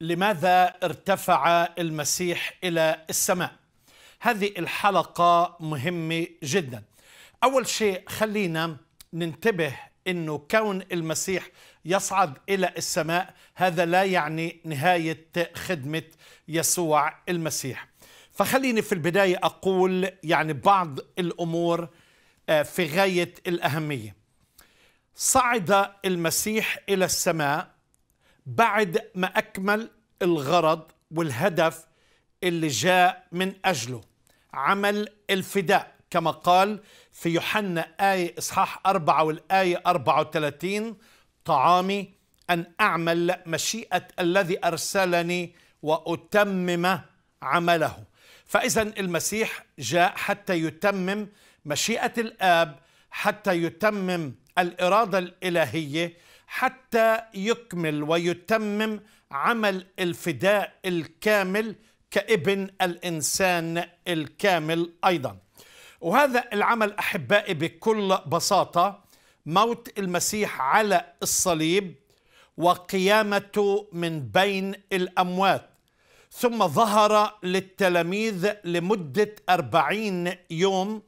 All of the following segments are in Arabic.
لماذا ارتفع المسيح الى السماء هذه الحلقه مهمه جدا اول شيء خلينا ننتبه انه كون المسيح يصعد الى السماء هذا لا يعني نهايه خدمه يسوع المسيح فخليني في البدايه اقول يعني بعض الامور آه، في غايه الاهميه صعد المسيح الى السماء بعد ما أكمل الغرض والهدف اللي جاء من أجله عمل الفداء كما قال في يوحنا آية إصحاح 4 والآية 34 طعامي أن أعمل مشيئة الذي أرسلني وأتمم عمله فإذا المسيح جاء حتى يتمم مشيئة الآب حتى يتمم الإرادة الإلهية حتى يكمل ويتمم عمل الفداء الكامل كابن الانسان الكامل ايضا وهذا العمل احبائي بكل بساطه موت المسيح على الصليب وقيامته من بين الاموات ثم ظهر للتلاميذ لمده أربعين يوم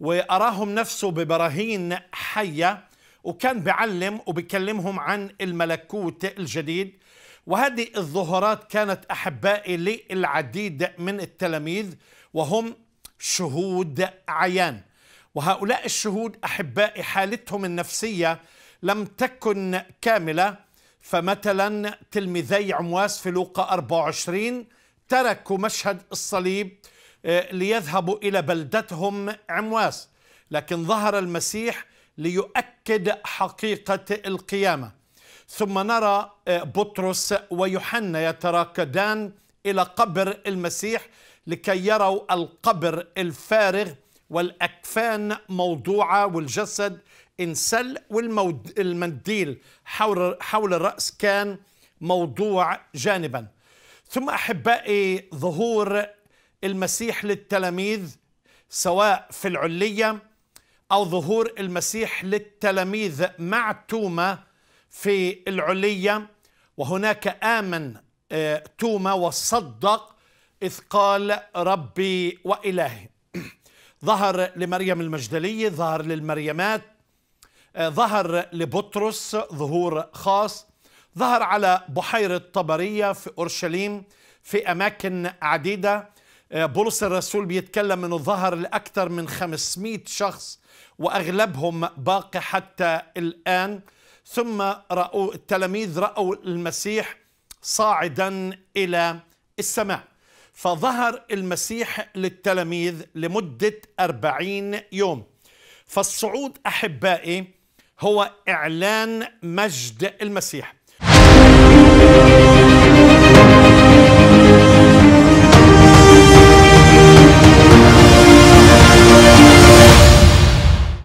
واراهم نفسه ببراهين حيه وكان بيعلم وبيكلمهم عن الملكوت الجديد وهذه الظهورات كانت أحبائي للعديد من التلاميذ وهم شهود عيان وهؤلاء الشهود أحبائي حالتهم النفسية لم تكن كاملة فمثلا تلميذي عمواس في لوقا 24 تركوا مشهد الصليب آه، ليذهبوا إلى بلدتهم عمواس لكن ظهر المسيح ليؤكد حقيقة القيامة ثم نرى آه، بطرس ويوحنا يتراكدان إلى قبر المسيح لكي يروا القبر الفارغ والأكفان موضوعة والجسد انسل والمنديل حول, حول الرأس كان موضوع جانبا ثم أحبائي ظهور المسيح للتلاميذ سواء في العلية أو ظهور المسيح للتلاميذ مع توما في العلية وهناك آمن آه، توما وصدق إذ قال ربي وإلهي ظهر لمريم المجدلية ظهر للمريمات آه، ظهر لبطرس ظهور خاص ظهر على بحيرة طبرية في أورشليم في أماكن عديدة آه، بولس الرسول بيتكلم انه ظهر لاكثر من 500 شخص واغلبهم باقي حتى الان ثم راوا التلاميذ راوا المسيح صاعدا الى السماء فظهر المسيح للتلاميذ لمده 40 يوم فالصعود احبائي هو اعلان مجد المسيح